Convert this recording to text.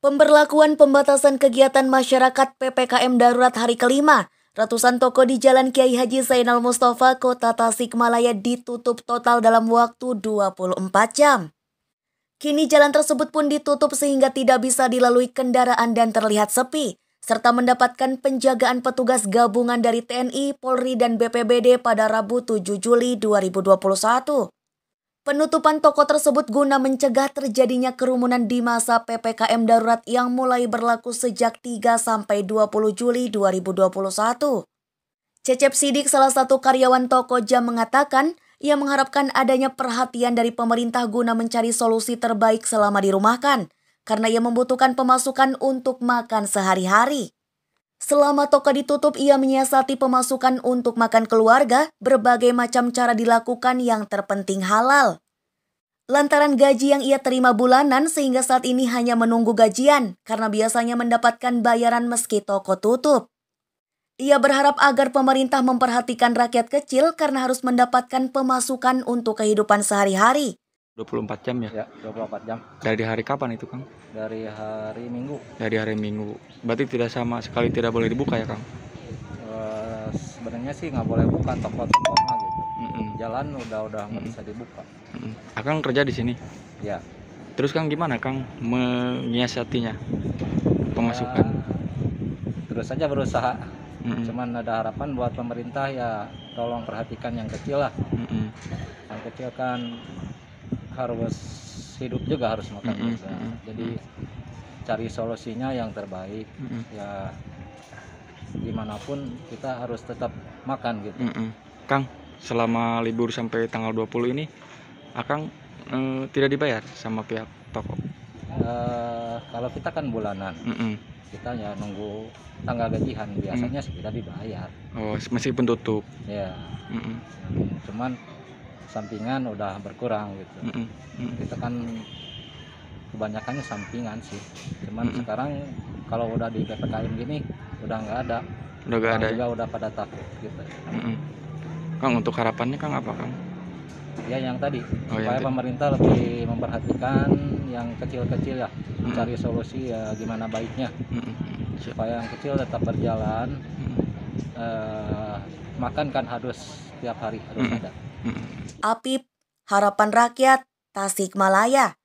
Pemberlakuan pembatasan kegiatan masyarakat PPKM darurat hari kelima, ratusan toko di Jalan Kiai Haji Zainal Mustafa, Kota Tasikmalaya ditutup total dalam waktu 24 jam. Kini jalan tersebut pun ditutup sehingga tidak bisa dilalui kendaraan dan terlihat sepi, serta mendapatkan penjagaan petugas gabungan dari TNI, Polri, dan BPBD pada Rabu 7 Juli 2021. Penutupan toko tersebut guna mencegah terjadinya kerumunan di masa PPKM darurat yang mulai berlaku sejak 3 sampai 20 Juli 2021. Cecep Sidik, salah satu karyawan toko jam mengatakan, ia mengharapkan adanya perhatian dari pemerintah guna mencari solusi terbaik selama dirumahkan, karena ia membutuhkan pemasukan untuk makan sehari-hari. Selama toko ditutup, ia menyiasati pemasukan untuk makan keluarga, berbagai macam cara dilakukan yang terpenting halal. Lantaran gaji yang ia terima bulanan sehingga saat ini hanya menunggu gajian karena biasanya mendapatkan bayaran meski toko tutup. Ia berharap agar pemerintah memperhatikan rakyat kecil karena harus mendapatkan pemasukan untuk kehidupan sehari-hari. 24 jam ya? Ya, 24 jam. Dari hari kapan itu, Kang? Dari hari Minggu. Dari hari Minggu. Berarti tidak sama sekali tidak boleh dibuka ya, Kang? E, sebenarnya sih nggak boleh buka toko-toko gitu. Mm -mm. Jalan udah udah nggak mm -mm. bisa dibuka. Mm -mm. Akang kerja di sini? Ya. Terus Kang gimana, Kang menyiasatinya? Ya, Pemasukan. Ya, terus saja berusaha. Mm -mm. Cuman ada harapan buat pemerintah ya tolong perhatikan yang kecil lah. Mm -mm. Yang kecil kan harus hidup juga harus makan mm -hmm. juga jadi cari solusinya yang terbaik mm -hmm. ya dimanapun kita harus tetap makan gitu mm -hmm. Kang selama libur sampai tanggal 20 ini Akang mm, tidak dibayar sama pihak toko uh, kalau kita kan bulanan mm -hmm. kita ya nunggu tanggal gajian biasanya mm -hmm. kita dibayar oh masih penutup ya mm -hmm. cuman sampingan udah berkurang gitu mm -hmm. Kita kan kebanyakannya sampingan sih cuman mm -hmm. sekarang kalau udah di ppkm gini udah nggak ada udah nggak ada ya? juga udah pada takut gitu mm -hmm. kang untuk harapannya kang apa kang ya yang tadi oh, supaya yang pemerintah lebih memperhatikan yang kecil-kecil ya mm -hmm. cari solusi ya gimana baiknya mm -hmm. supaya yang kecil tetap berjalan mm -hmm. uh, makan kan harus tiap hari harus mm -hmm. ada Apip, Harapan Rakyat, Tasikmalaya.